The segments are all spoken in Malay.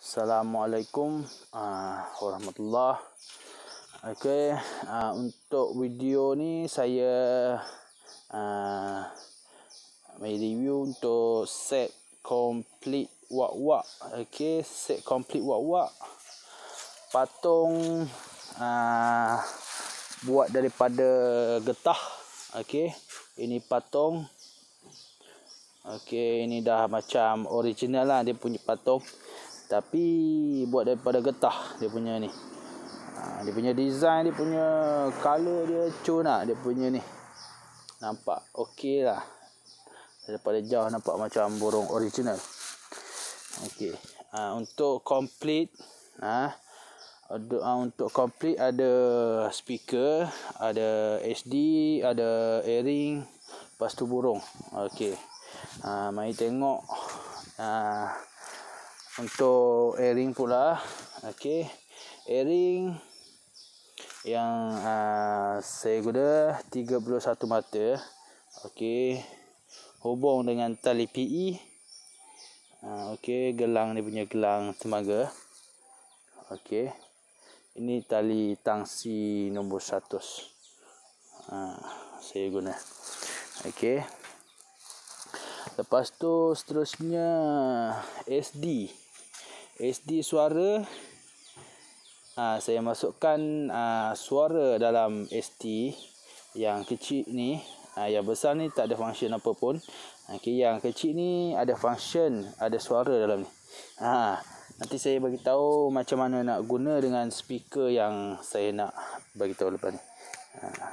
Assalamualaikum uh, ah, warahmatullahi. Okey, uh, untuk video ni saya uh, review untuk set complete wak-wak. Okey, set complete wak-wak. Patung uh, buat daripada getah. Okey, ini patung. Okey, ini dah macam original lah dia punya patung tapi buat daripada getah dia punya ni ha, dia punya design dia punya color dia cun lah dia punya ni nampak okey lah daripada jauh nampak macam burung original Okey, ha, untuk complete ha, ada, ha, untuk complete ada speaker ada HD ada earring lepas tu burung Okey, ha, mari tengok Ah, untuk earring pula okey earring yang uh, saya guna 31 mata okey hubung dengan tali PE uh, ah, okey gelang ni punya gelang temaga okey ini tali tangsi nombor 100 uh, ah, saya guna okey lepas tu seterusnya SD SD suara ha, saya masukkan ha, suara dalam SD yang kecil ni ha, yang besar ni tak ada function apa pun okay, yang kecil ni ada function ada suara dalam ni ha, nanti saya bagi tahu macam mana nak guna dengan speaker yang saya nak bagi tahu lepas ni ha.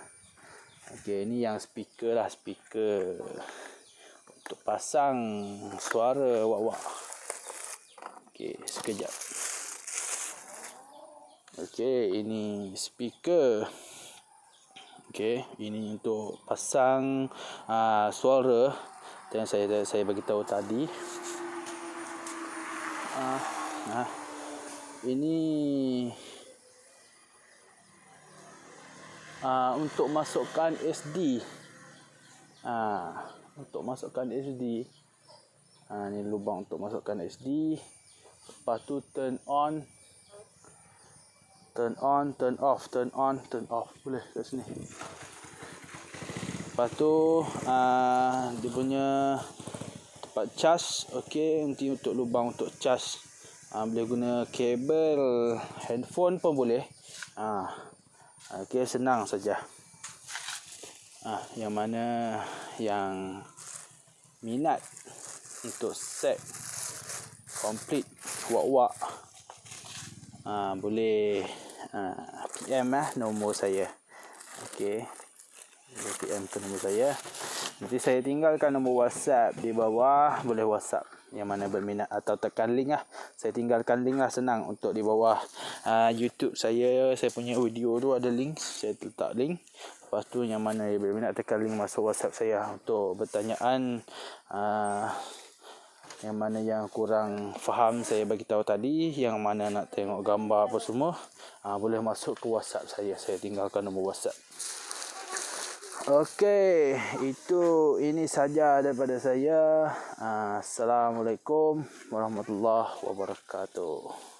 okay, ni yang speaker lah speaker untuk pasang suara wak-wak Okey, sekejap. Okey, ini speaker. Okey, ini untuk pasang uh, suara yang saya saya bagi tahu tadi. Ah, uh, nah. Ini uh, untuk masukkan SD. Ah, uh, untuk masukkan SD. Ah, uh, ini lubang untuk masukkan SD lepas tu turn on turn on turn off turn on turn off boleh kat sini lepas tu uh, dia punya tempat charge ok nanti untuk lubang untuk charge uh, boleh guna kabel handphone pun boleh uh, ah, okay senang saja ah yang mana yang minat untuk set complete wak-wak ha, boleh ha, PM lah nombor saya Okey, boleh PM ke nombor saya nanti saya tinggalkan nombor whatsapp di bawah boleh whatsapp yang mana berminat atau tekan link lah saya tinggalkan link lah senang untuk di bawah ha, youtube saya saya punya video tu ada link saya letak link lepas tu yang mana yang berminat tekan link masuk whatsapp saya untuk pertanyaan aa ah, yang mana yang kurang faham saya bagi tahu tadi yang mana nak tengok gambar apa semua ha, boleh masuk ke WhatsApp saya saya tinggalkan nombor WhatsApp Okey, itu ini saja daripada saya. Ah, Assalamualaikum warahmatullahi wabarakatuh.